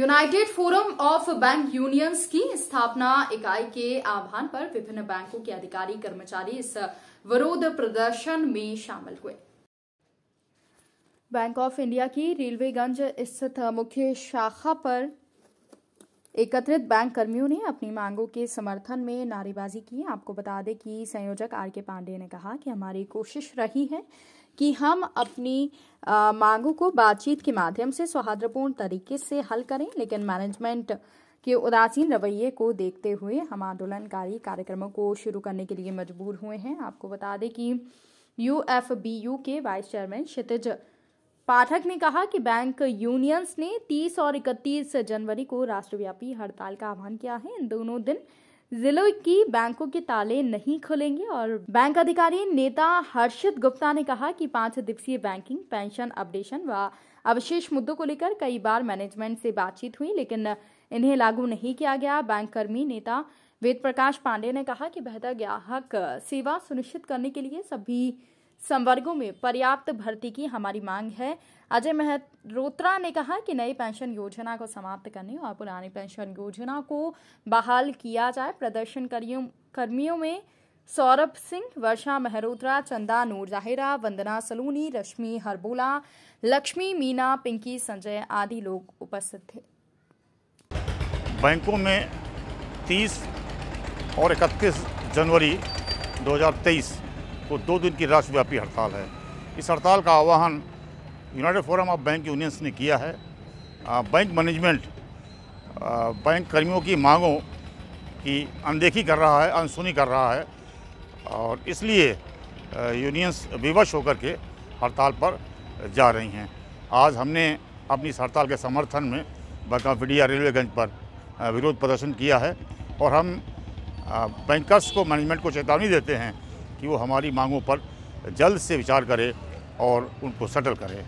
United Forum of Bank Unions की स्थापना इकाई के आह्वान पर विभिन्न बैंकों के अधिकारी कर्मचारी इस विरोध प्रदर्शन में शामिल हुए बैंक ऑफ इंडिया की रेलवेगंज स्थित मुख्य शाखा पर एकत्रित बैंक कर्मियों ने अपनी मांगों के समर्थन में नारेबाजी की आपको बता दें कि संयोजक आर के पांडे ने कहा कि हमारी कोशिश रही है कि हम अपनी मांगों को बातचीत के माध्यम से सौहार्दपूर्ण तरीके से हल करें लेकिन मैनेजमेंट के उदासीन रवैये को देखते हुए हम आंदोलनकारी कार्यक्रमों को शुरू करने के लिए मजबूर हुए हैं आपको बता दें कि यू के वाइस चेयरमैन क्षितिज पाठक ने कहा कि बैंक यूनियंस ने 30 और 31 जनवरी को राष्ट्रव्यापी हड़ताल का आह्वान किया है इन दोनों दिन जिलों की बैंकों के ताले नहीं खुलेंगे और बैंक अधिकारी नेता हर्षित गुप्ता ने कहा कि पांच दिवसीय बैंकिंग पेंशन अपडेशन व अवशेष मुद्दों को लेकर कई बार मैनेजमेंट से बातचीत हुई लेकिन इन्हें लागू नहीं किया गया बैंक कर्मी नेता वेद प्रकाश पांडे ने कहा कि बेहतर ग्राहक सेवा सुनिश्चित करने के लिए सभी संवर्गों में पर्याप्त भर्ती की हमारी मांग है अजय मेहरोत्रा ने कहा कि नई पेंशन योजना को समाप्त करने और पुरानी पेंशन योजना को बहाल किया जाए प्रदर्शन कर्मियों में सौरभ सिंह वर्षा मेहरोत्रा चंदा नूर जाहिरा वंदना सलूनी रश्मि हरबोला लक्ष्मी मीना पिंकी संजय आदि लोग उपस्थित थे बैंकों में 30 और 31 जनवरी 2023 वो दो दिन की राष्ट्रव्यापी हड़ताल है इस हड़ताल का आह्वान United Forum of Bank Unions ने किया है बैंक मैनेजमेंट बैंक कर्मियों की मांगों की अनदेखी कर रहा है अनसुनी कर रहा है और इसलिए यूनियंस विवश होकर के हड़ताल पर जा रही हैं आज हमने अपनी इस हड़ताल के समर्थन में बकाफिडिया रेलवेगंज पर विरोध प्रदर्शन किया है और हम बैंकर्स को मैनेजमेंट को चेतावनी देते हैं कि वो हमारी मांगों पर जल्द से विचार करे और उनको सेटल करें